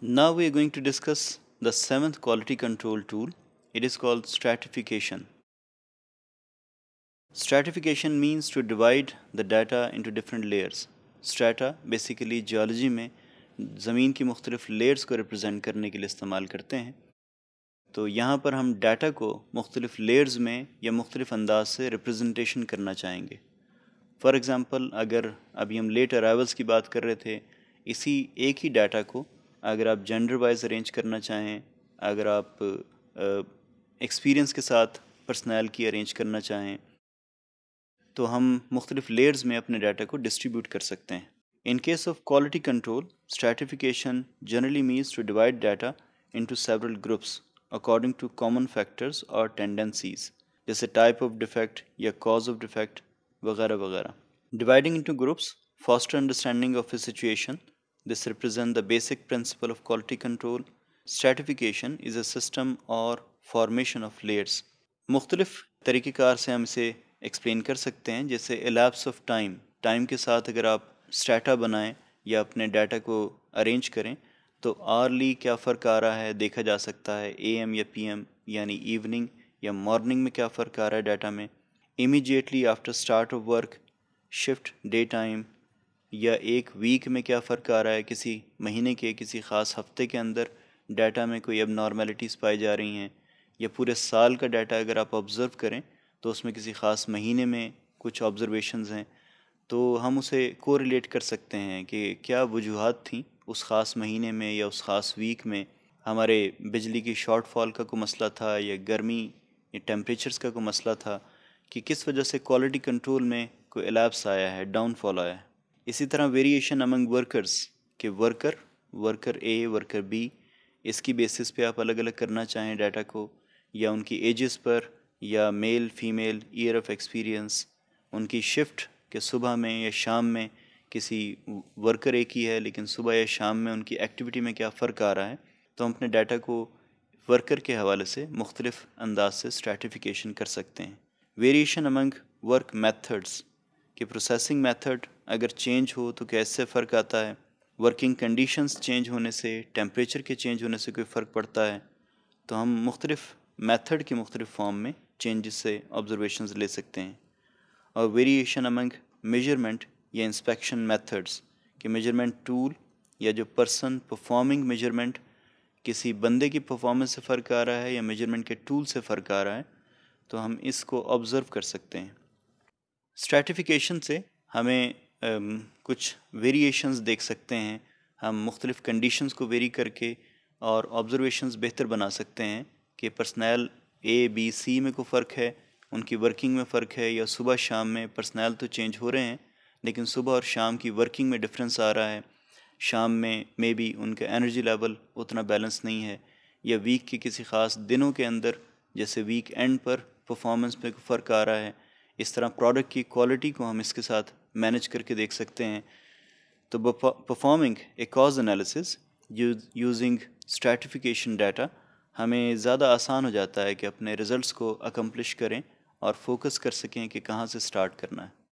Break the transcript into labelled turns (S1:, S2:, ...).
S1: Now we are going to discuss the seventh quality control tool. It is called stratification. Stratification means to divide the data into different layers. Strata basically geology में ज़मीन की मुख्तलिफ़ layers को represent करने के लिए इस्तेमाल करते हैं तो यहाँ पर हम डाटा को मुख्तलिफ़ लेयर्स में या मुख्तलिफ़ अंदाज से रिप्रेजेंटेशन करना चाहेंगे फ़ॉर एग्ज़ाम्पल अगर अभी हम लेट अरावल्स की बात कर रहे थे इसी एक ही डाटा को अगर आप जेंडर वाइज अरेंज करना चाहें अगर आप एक्सपीरियंस के साथ पर्सनैलिटी अरेंज करना चाहें तो हम मुख्तलिफ लेयर्स में अपने डाटा को डिस्ट्रीब्यूट कर सकते हैं in case of quality control stratification generally means to divide data into several groups according to common factors और टेंडेंसीज जैसे टाइप ऑफ डिफेक्ट या कॉज ऑफ डिफेक्ट वगैरह वगैरह dividing into groups faster understanding of a situation This represents the basic principle of quality control. Stratification is a system or formation of layers. मुख्तलिफ तरीक़ार से हम इसे explain कर सकते हैं जैसे एलैप्स ऑफ टाइम टाइम के साथ अगर आप स्ट्रेटा बनाएं या अपने डाटा को अरेंज करें तो आर्ली क्या फ़र्क आ रहा है देखा जा सकता है एएम या पीएम यानी इवनिंग या मॉर्निंग में क्या फ़र्क आ रहा है डाटा में immediately after start of work shift day time या एक वीक में क्या फ़र्क आ रहा है किसी महीने के किसी ख़ास हफ्ते के अंदर डाटा में कोई अब नॉर्मेलिटीज़ पाई जा रही हैं या पूरे साल का डाटा अगर आप ऑब्ज़र्व करें तो उसमें किसी ख़ास महीने में कुछ ऑब्ज़रवेशन हैं तो हम उसे को रिलेट कर सकते हैं कि क्या वजूहत थी उस ख़ास महीने में या उस ख़ास वीक में हमारे बिजली की शॉर्टफॉल का कोई मसला था या गर्मी या टेम्परेचर्स का कोई मसला था कि किस वजह से क्वालिटी कंट्रोल में कोई एलैप्स आया है डाउनफॉल आया है इसी तरह वेरिएशन अमंग वर्कर्स के worker worker A worker B इसकी बेसिस पे आप अलग अलग करना चाहें डाटा को या उनकी एजेस पर या male female year of experience उनकी शिफ्ट के सुबह में या शाम में किसी वर्कर एक ही है लेकिन सुबह या शाम में उनकी एक्टिविटी में क्या फ़र्क आ रहा है तो हम अपने डाटा को वर्कर के हवाले से मुख्तलिफ अंदाज से स्ट्रेटिफिकेशन कर सकते हैं वेरिएशन अमंग वर्क मेथड्स के प्रोसेसिंग मेथड अगर चेंज हो तो कैसे फ़र्क आता है वर्किंग कंडीशंस चेंज होने से टेम्परेचर के चेंज होने से कोई फ़र्क पड़ता है तो हम मुख्तलिफ़ मेथड के मुख्तलिफ फॉर्म में चेंजेस से ऑब्जर्वेशंस ले सकते हैं और वेरिएशन अमंग मेजरमेंट या इंस्पेक्शन मेथड्स के मेजरमेंट टूल या जो पर्सन परफॉर्मिंग मेजरमेंट किसी बंदे की परफॉर्मेंस से फ़र्क आ रहा है या मेजरमेंट के टूल से फ़र्क आ रहा है तो हम इसको ऑब्ज़र्व कर सकते हैं स्ट्रेटिफिकेशन से हमें कुछ वेरिएशंस देख सकते हैं हम मुख्तलिफ़ कंडीशंस को वेरी करके और ऑब्ज़रवेशंस बेहतर बना सकते हैं कि पर्सनैल ए बी सी में को फ़र्क है उनकी वर्किंग में फ़र्क है या सुबह शाम में पर्सनैल तो चेंज हो रहे हैं लेकिन सुबह और शाम की वर्किंग में डिफरेंस आ रहा है शाम में मे बी उनका एनर्जी लेवल उतना बैलेंस नहीं है या वीक के किसी ख़ास दिनों के अंदर जैसे वीक एंड पर परफॉर्मेंस में फ़र्क आ रहा है इस तरह प्रोडक्ट की क्वालिटी को हम इसके साथ मैनेज करके देख सकते हैं तो performing a cause analysis using stratification data हमें ज़्यादा आसान हो जाता है कि अपने रिजल्ट्स को अकम्पलिश करें और फोकस कर सकें कि कहाँ से स्टार्ट करना है